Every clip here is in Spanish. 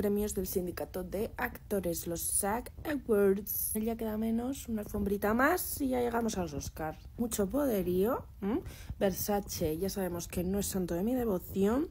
premios del sindicato de actores, los SAG Awards. Ella queda menos, una alfombrita más y ya llegamos a los Oscars. Mucho poderío. Versace, ya sabemos que no es santo de mi devoción.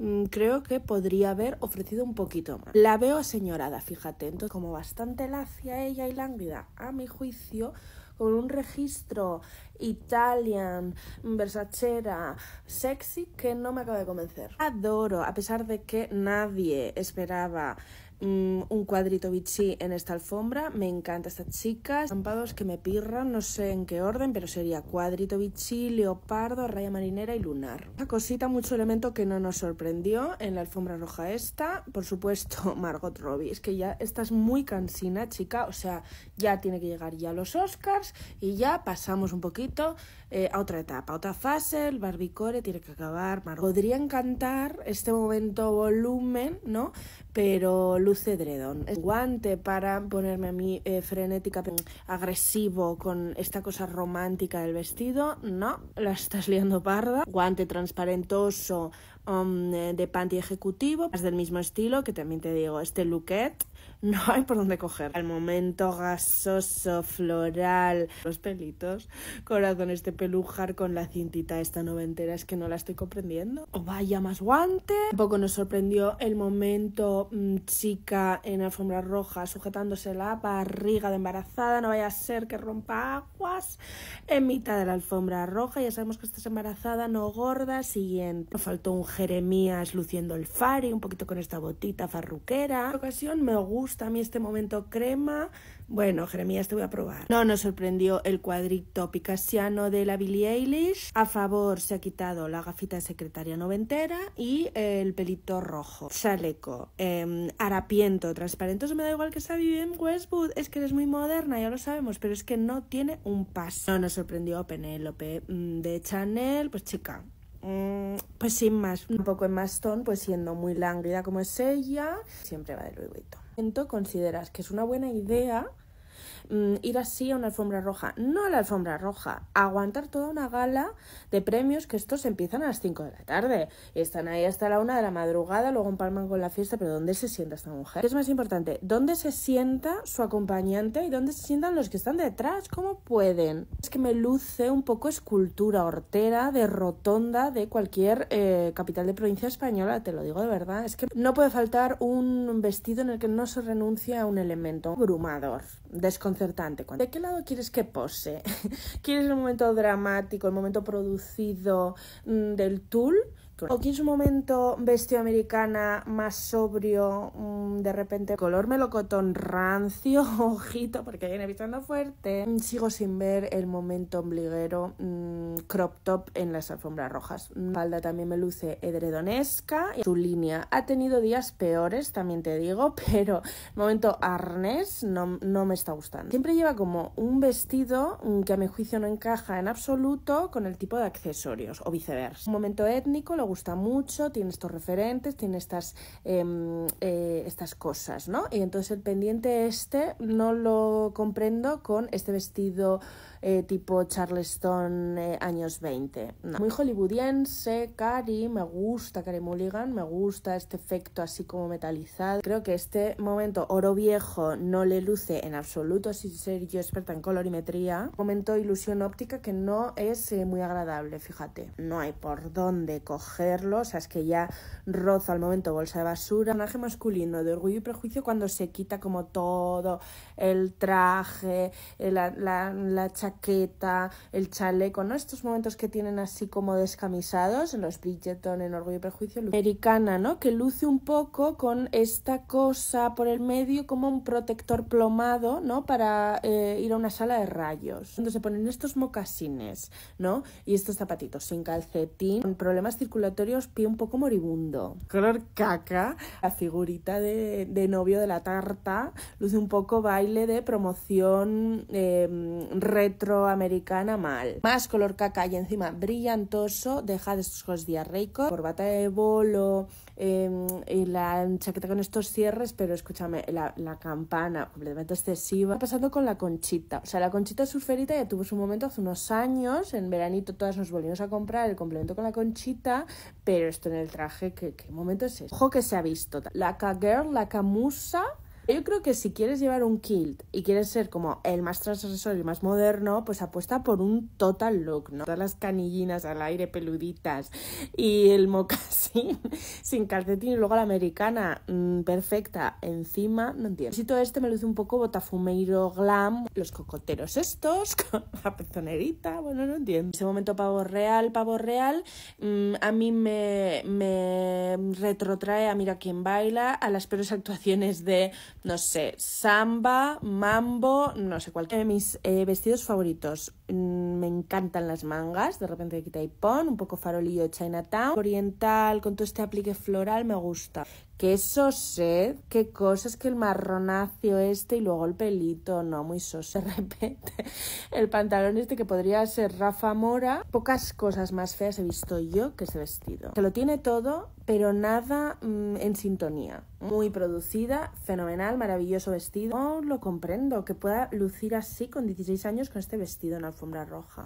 Mm, creo que podría haber ofrecido un poquito más. La veo aseñorada, fíjate. Entonces, como bastante lacia ella y lánguida, a mi juicio, con un registro Italian, versachera, sexy que no me acaba de convencer. Adoro, a pesar de que nadie esperaba Mm, un cuadrito bichí en esta alfombra. Me encanta esta chica Estampados que me pirran, no sé en qué orden, pero sería cuadrito bichí, leopardo, raya marinera y lunar. una cosita, mucho elemento que no nos sorprendió en la alfombra roja esta. Por supuesto, Margot Robbie. Es que ya estás muy cansina, chica. O sea, ya tiene que llegar ya los Oscars y ya pasamos un poquito eh, a otra etapa, otra fase. El barbicore tiene que acabar. Margot. Podría encantar este momento volumen, ¿no? Pero guante para ponerme a mí eh, frenética, agresivo, con esta cosa romántica del vestido. No, la estás liando parda. Guante transparentoso mm, eh, de panty ejecutivo. Es del mismo estilo que también te digo, este lookette no hay por dónde coger. Al momento gasoso, floral, los pelitos, corazones este pelujar con la cintita esta noventera, es que no la estoy comprendiendo. O vaya más guante. poco nos sorprendió el momento mm, chica en alfombra roja sujetándose la barriga de embarazada, no vaya a ser que rompa aguas en mitad de la alfombra roja. Ya sabemos que estás embarazada, no gorda, siguiente. Nos faltó un Jeremías luciendo el fari, un poquito con esta botita farruquera. ocasión me gusta a mí este momento crema. Bueno, Jeremías, te voy a probar. No nos sorprendió el cuadrito picasiano de la Billie Eilish. A favor se ha quitado la gafita de secretaria noventera y el pelito rojo. Chaleco, eh, harapiento, transparente. Eso me da igual que sea Vivienne Westwood. Es que eres muy moderna, ya lo sabemos, pero es que no tiene un paso. No nos sorprendió Penélope mm, de Chanel. Pues chica, mm, pues sin más, un poco en más mastón, pues siendo muy lánguida como es ella, siempre va de Louis ¿Consideras que es una buena idea Mm, ir así a una alfombra roja. No a la alfombra roja, aguantar toda una gala de premios que estos empiezan a las 5 de la tarde. Están ahí hasta la 1 de la madrugada, luego empalman con la fiesta, pero ¿dónde se sienta esta mujer? ¿Qué es más importante? ¿Dónde se sienta su acompañante y dónde se sientan los que están detrás? ¿Cómo pueden? Es que me luce un poco escultura hortera de rotonda de cualquier eh, capital de provincia española, te lo digo de verdad. Es que no puede faltar un vestido en el que no se renuncie a un elemento abrumador desconcertante. ¿De qué lado quieres que pose? ¿Quieres el momento dramático, el momento producido mm, del tool? O Aquí en su momento vestido americana más sobrio, mm, de repente color melocotón rancio, ojito, porque viene pisando fuerte. Sigo sin ver el momento ombliguero mm, crop top en las alfombras rojas. Falda también me luce edredonesca. Su línea ha tenido días peores, también te digo, pero momento arnés no, no me está gustando. Siempre lleva como un vestido mm, que a mi juicio no encaja en absoluto con el tipo de accesorios o viceversa. Un momento étnico, lo gusta mucho, tiene estos referentes, tiene estas, em, eh, estas cosas, ¿no? Y entonces el pendiente este no lo comprendo con este vestido eh, tipo Charleston eh, años 20. Muy hollywoodiense, Cari, me gusta Cari Mulligan, me gusta este efecto así como metalizado. Creo que este momento oro viejo no le luce en absoluto, sin ser yo experta en colorimetría. Momento ilusión óptica que no es muy agradable, fíjate. No hay por dónde coger recogerlo, o sea, es que ya rozo al momento bolsa de basura. Personaje masculino de orgullo y prejuicio cuando se quita como todo, el traje, la, chaqueta, el chaleco, ¿no? Estos momentos que tienen así como descamisados, en los Bridgeton, en orgullo y prejuicio, americana, ¿no? Que luce un poco con esta cosa por el medio como un protector plomado, ¿no? Para eh, ir a una sala de rayos. Cuando se ponen estos mocasines, ¿no? Y estos zapatitos sin calcetín, con problemas circulares os pie un poco moribundo. Color caca, la figurita de, novio de la tarta, luce un poco baile de promoción em, retroamericana mal. Más color caca y encima brillantoso, deja de estos ojos diarreicos, corbata de bolo, em, y la chaqueta con estos cierres, pero escúchame, la, campana completamente excesiva. Pasando con la conchita, o sea, la conchita surferita ya tuvo su momento hace unos años, en veranito todas nos volvimos a comprar el complemento con la conchita pero esto en el traje, ¿qué, qué momento es Ojo que se ha visto. La girl la camusa yo creo que si quieres llevar un kilt y quieres ser como el más transgresor y más moderno, pues apuesta por un total look, ¿no? Todas las canillinas al aire peluditas y el mocasín sin calcetín y luego la americana mm, perfecta encima, no entiendo. Si todo este me luce un poco botafumeiro glam, los cocoteros estos, con la pezonerita, bueno, no entiendo. ese momento pavo real, pavo real, mm, a mí me, me retrotrae a Mira quién baila, a las peores actuaciones de no sé, samba, mambo, no sé, cualquiera de mis eh, vestidos favoritos. Mm, me encantan las mangas, de repente de quita y pon, un poco farolillo Chinatown, oriental, con todo este aplique floral, me gusta. Qué sosed, qué cosas que el marronacio este y luego el pelito, no, muy sos de repente. El pantalón este que podría ser Rafa Mora. Pocas cosas más feas he visto yo que ese vestido. Que lo tiene todo, pero nada mm, en sintonía. Muy producida, fenomenal, maravilloso vestido. No lo comprendo, que pueda lucir así con 16 años con este vestido en alfombra roja.